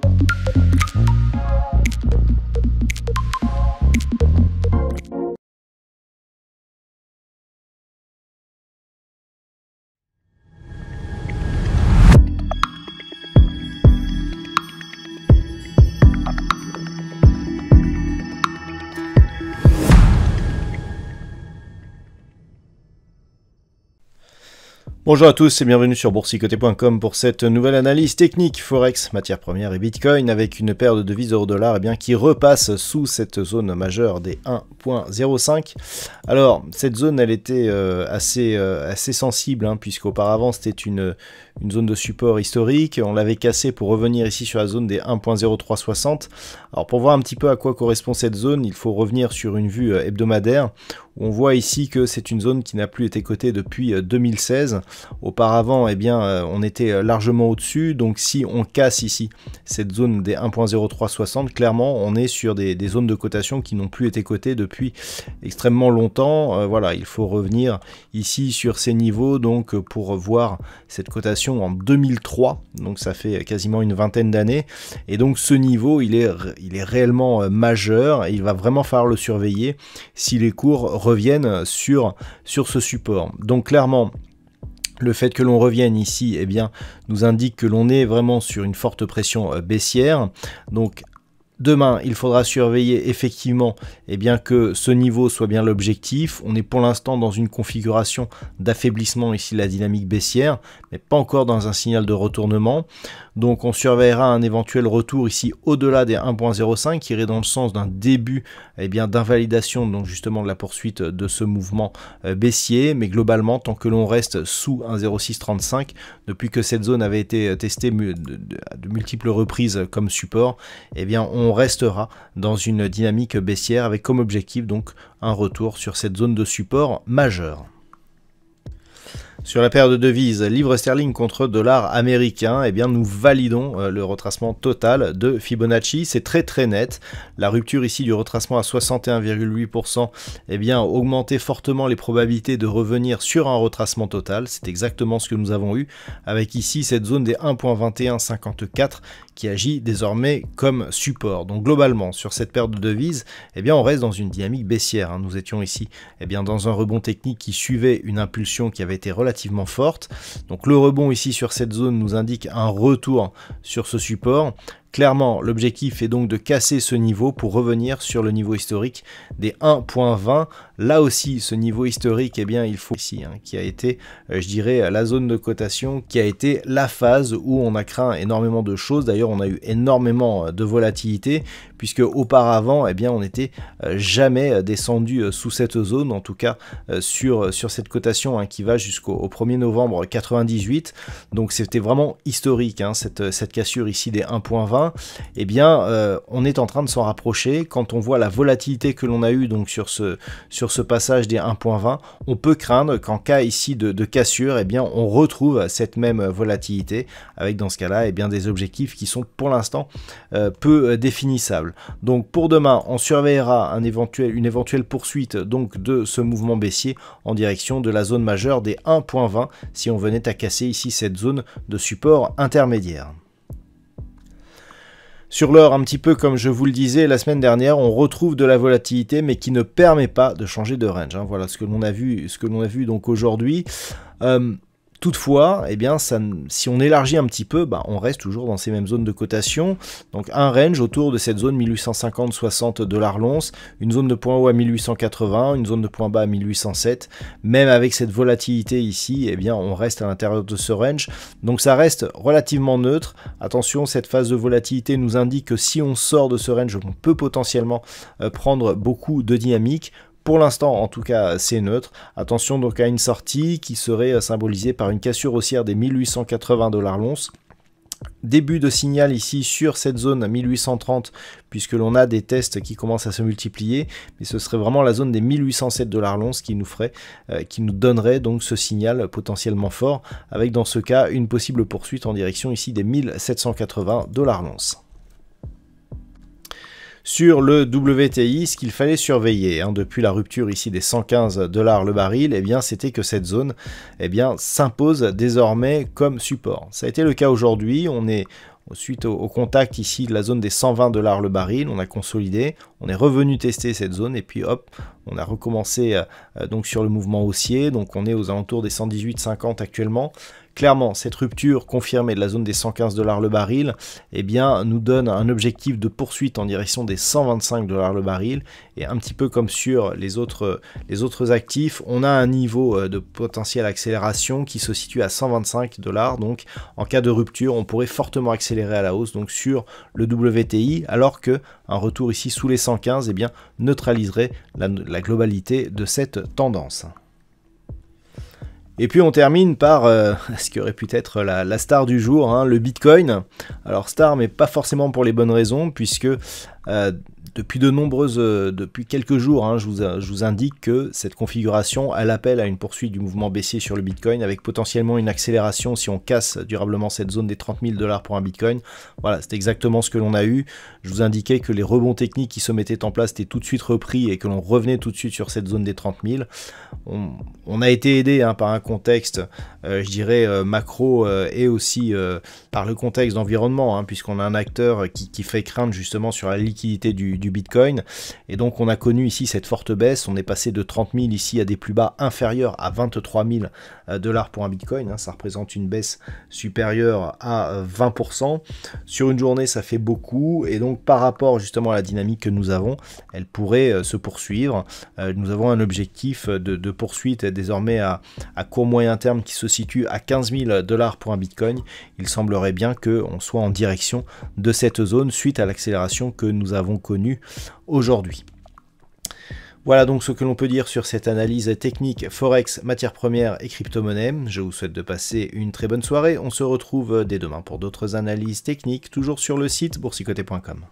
Thank you. Bonjour à tous et bienvenue sur boursicoté.com pour cette nouvelle analyse technique Forex, matières premières et Bitcoin avec une paire de devises euro dollar eh qui repasse sous cette zone majeure des 1.05. Alors cette zone elle était euh, assez, euh, assez sensible hein, puisqu'auparavant c'était une, zone de support historique, on l'avait cassée pour revenir ici sur la zone des 1.0360. Alors pour voir un petit peu à quoi correspond cette zone, il faut revenir sur une vue euh, hebdomadaire où on voit ici que c'est une zone qui n'a plus été cotée depuis 2016. Auparavant, eh bien, euh, on était euh, largement au-dessus. Donc si on casse ici cette zone des 1.0360, clairement, on est sur des, zones de cotation qui n'ont plus été cotées depuis extrêmement longtemps. Euh, voilà, il faut revenir ici sur ces niveaux donc pour voir cette cotation en 2003. Donc ça fait quasiment une vingtaine d'années. Et donc ce niveau, il est, réellement majeur. Et il va vraiment falloir le surveiller si les cours reviennent sur, sur ce support. Donc clairement, le fait que l'on revienne ici eh bien, nous indique que l'on est vraiment sur une forte pression euh, baissière. Donc Demain, il faudra surveiller effectivement et eh bien, que ce niveau soit bien l'objectif. On est pour l'instant dans une configuration d'affaiblissement ici de la dynamique baissière, mais pas encore dans un signal de retournement. Donc on surveillera un éventuel retour ici au-delà des 1.05 qui irait dans le sens d'un début et eh bien, d'invalidation, donc justement de la poursuite de ce mouvement euh, baissier. Mais globalement, tant que l'on reste sous 1.0635, depuis que cette zone avait été euh, testée de multiples reprises comme support, et eh bien on on restera dans une dynamique baissière avec comme objectif donc un retour sur cette zone de support majeure. Sur la paire de devises livre sterling contre dollar américain, eh bien nous validons euh, le retracement total de Fibonacci. C'est très très net. La rupture ici du retracement à 61,8% eh bien augmenter fortement les probabilités de revenir sur un retracement total. C'est exactement ce que nous avons eu avec ici cette zone des 1.2154 qui agit désormais comme support. Donc globalement sur cette paire de devises, eh bien on reste dans une dynamique baissière. Hein. Nous étions ici eh bien dans un rebond technique qui suivait une impulsion qui avait été relativement relativement forte. Donc le rebond ici sur cette zone nous indique un retour sur ce support. Clairement, l'objectif est donc de casser ce niveau pour revenir sur le niveau historique des 1.20. Là aussi, ce niveau historique, eh bien, il faut ici, hein, qui a été, euh, je dirais, la zone de cotation, qui a été la phase où on a craint énormément de choses. D'ailleurs, on a eu énormément euh, de volatilité, puisque auparavant, eh bien, on n'était euh, jamais descendu sous cette zone, en tout cas sur, sur cette cotation hein, qui va jusqu'au 1er novembre 98. Donc, c'était vraiment historique, hein, cette, cette cassure ici des 1.20 et hein, eh bien, euh, on est en train de s'en rapprocher. Quand on voit la volatilité que l'on a eue donc, sur, ce, sur ce passage des 1.20, on peut craindre qu'en cas ici de, cassure, eh bien, on retrouve cette même volatilité avec dans ce cas-là eh bien, des objectifs qui sont pour l'instant euh, peu euh, définissables. Donc pour demain, on surveillera une éventuelle poursuite donc, de ce mouvement baissier en direction de la zone majeure des 1.20 si on venait à casser ici cette zone de support intermédiaire. Sur l'or, un petit peu comme je vous le disais la semaine dernière, on retrouve de la volatilité mais qui ne permet pas de changer de range. Hein. Voilà ce que l'on a vu, ce que l'on a vu donc aujourd'hui. Euh, Toutefois, eh bien, si on élargit un petit peu, bah, on reste toujours dans ces mêmes zones de cotation. Donc un range autour de cette zone 1850-60 dollars l'once, une zone de point haut à 1880, une zone de point bas à 1807. Même avec cette volatilité ici, eh bien, on reste à l'intérieur de ce range. Donc ça reste relativement neutre. Attention, cette phase de volatilité nous indique que si on sort de ce range, on peut potentiellement euh, prendre beaucoup de dynamique pour l'instant, en tout cas, c'est neutre. Attention donc à une sortie qui serait euh, symbolisée par une cassure haussière des 1880 dollars l'once. Début de signal ici sur cette zone à 1830 puisque l'on a des tests qui commencent à se multiplier mais ce serait vraiment la zone des 1807 dollars l'once qui nous ferait euh, qui nous donnerait donc ce signal potentiellement fort avec dans ce cas une possible poursuite en direction ici des 1780 dollars l'once sur le WTI, ce qu'il fallait surveiller hein. depuis la rupture ici des 115 dollars le baril, eh bien c'était que cette zone eh bien s'impose désormais comme support. Ça a été le cas aujourd'hui, on est Suite au, contact ici de la zone des 120 dollars le baril, on a consolidé, on est revenu tester cette zone et puis hop, on a recommencé euh, euh, donc sur le mouvement haussier, donc on est aux alentours des 118,50 actuellement. Clairement, cette rupture confirmée de la zone des 115 dollars le baril, eh bien, nous donne un objectif de poursuite en direction des 125 dollars le baril. Et un petit peu comme sur les autres, les autres actifs, on a un niveau euh, de potentiel accélération qui se situe à 125 dollars. Donc, en cas de rupture, on pourrait fortement accélérer à la hausse donc sur le WTI, alors que un retour ici sous les 115, eh bien, neutraliserait la globalité de cette tendance. Et puis on termine par euh, ce qui aurait pu être la, star du jour, hein, le Bitcoin. Alors star, mais pas forcément pour les bonnes raisons, puisque euh, depuis de nombreuses, euh, depuis quelques jours, hein, je, vous, indique que cette configuration, elle appelle à une poursuite du mouvement baissier sur le Bitcoin, avec potentiellement une accélération si on casse durablement cette zone des 30 000 dollars pour un Bitcoin. Voilà, c'est exactement ce que l'on a eu. Je vous indiquais que les rebonds techniques qui se mettaient en place étaient tout de suite repris et que l'on revenait tout de suite sur cette zone des 30 000. On, a été aidé hein, par un contexte, euh, je dirais, euh, macro et aussi par le contexte d'environnement, hein, puisqu'on a un acteur qui, qui, fait craindre justement sur la liquidité du, du Bitcoin. Et donc on a connu ici cette forte baisse, on est passé de 30 000 ici à des plus bas inférieurs à 23 000 euh, dollars pour un Bitcoin, hein. ça représente une baisse supérieure à 20%. Euh, Sur une journée ça fait beaucoup, et donc par rapport justement à la dynamique que nous avons, elle pourrait euh, se poursuivre. Nous avons un objectif de, poursuite désormais à, à court moyen terme qui se situe à 15 000 dollars pour un Bitcoin. Il semblerait bien qu'on soit en direction de cette zone suite à l'accélération que nous avons connue aujourd'hui. Voilà donc ce que l'on peut dire sur cette analyse technique Forex, matières premières et crypto-monnaies. Je vous souhaite de passer une très bonne soirée. On se retrouve dès demain pour d'autres analyses techniques, toujours sur le site boursicoté.com.